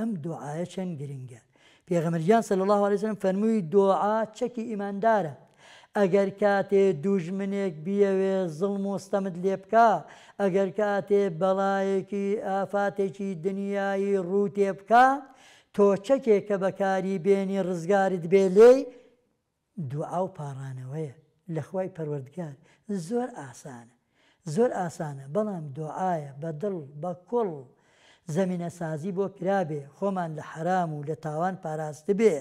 ئەم دوعاە چەند گرنگە پێغەمەرجان سەل الله عليهسم فەرمووی دوعا چەکی ئیماندارە ئەگەر کاتێ دوژمنێک بیاوێ زڵم وستەمت لێ بکە ئەگەر کاتێ بەڵایەکی ئافاتێکی دنیایی ڕوو تێ بکە تۆ چەکێک کە بەکاری بێنی ڕزگارت بێ لێی دوعا و پارانەوەیە لەخوای پەروەردگار زۆر ئاسانە زۆر ئاسانە بەڵام دوعاە بە دڵ بە کڵ زمینە سازی بۆ کرابێ خۆمان لە حرام و لە تاوان پاراستە بێ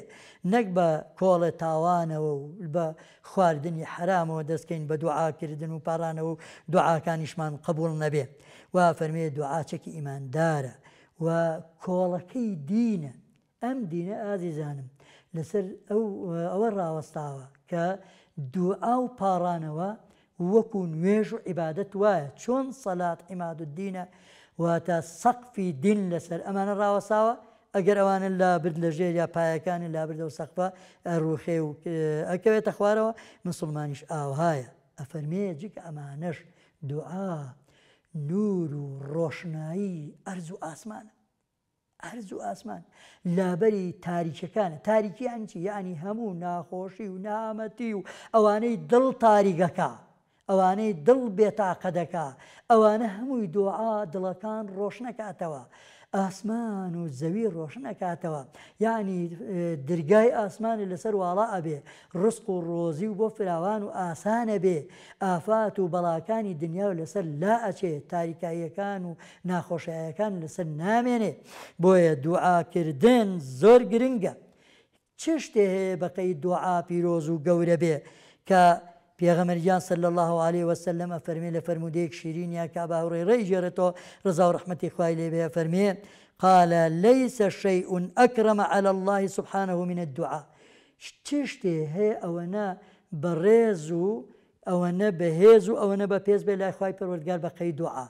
نەک بە کۆڵە تاوانەوە و بە خواردنی حرامەوە دەستکەین بە دوعاکردن و پارانەوە و دوعاکانیشمان قبول نەبێ وا فەرمێ دوعاچەکی ئیماندارە و کۆڵەکەی دینە ئەم دینە ئازیزانم لەسەر ئەو ئەوە ڕاوەستاوە کە دوعا و پارانەوە وەکو نوێژ و عیبادت وایە چۆن سەلات ئیماد و دینە واتە سەقفی دین لەسەر ئەمانە ڕاوەساوە ئەگەر ئەوانن لابرد لە ژێر یا پایەکانی لابردە و سەقفە ڕوخێ و ئەکەوێتە خوارەوە مسلمانیش ئاوهایە ئەفەرمێ جک ئەمانەش دوعا نور و ڕۆشنایی ئەرز و ئاسمانە ئەرز و ئاسمان لابەری تاریکەکانە تاریکیان چی یعنی هەموو ناخۆشی و نامەتی و ئەوانەی دڵ تاریگەکە ئەوانەی دڵ بێتاقە دەکا ئەوانە هەمووی دوعا دڵەکان ڕۆشنەکاتەوە. ئاسمان و زەوی ڕۆشنەکاتەوە یعنی درگای ئاسمانی لەسەر واڵا ئەبێ ڕسق و ڕۆزی و بۆ فراوان و ئاسانە بێ ئافات و بەڵاکانی دنیا و لەسەر لا ئەچێ تاریکاییەکان و ناخۆشایەکان لەسەر نامێنێ بۆیە دوعاکردن زۆر گرنگە چ شتێ هەیە بەقەی دوعا پیرۆز و گەورە بێ کە پێغەمەریان صلی الله علیه و سلم فرمیل فرمودیک شیرین یا کا باوڕێ ڕێ ژێرێتەوە رضا و رحمتی خوایلی به فرمی قال ليس شيء أكرم على الله سبحانه من الدعاء تشتي هي أو أنا برزو أو أنا بهزو أو بپیز ببيز بلا أخوي بروردقال بقي دعاء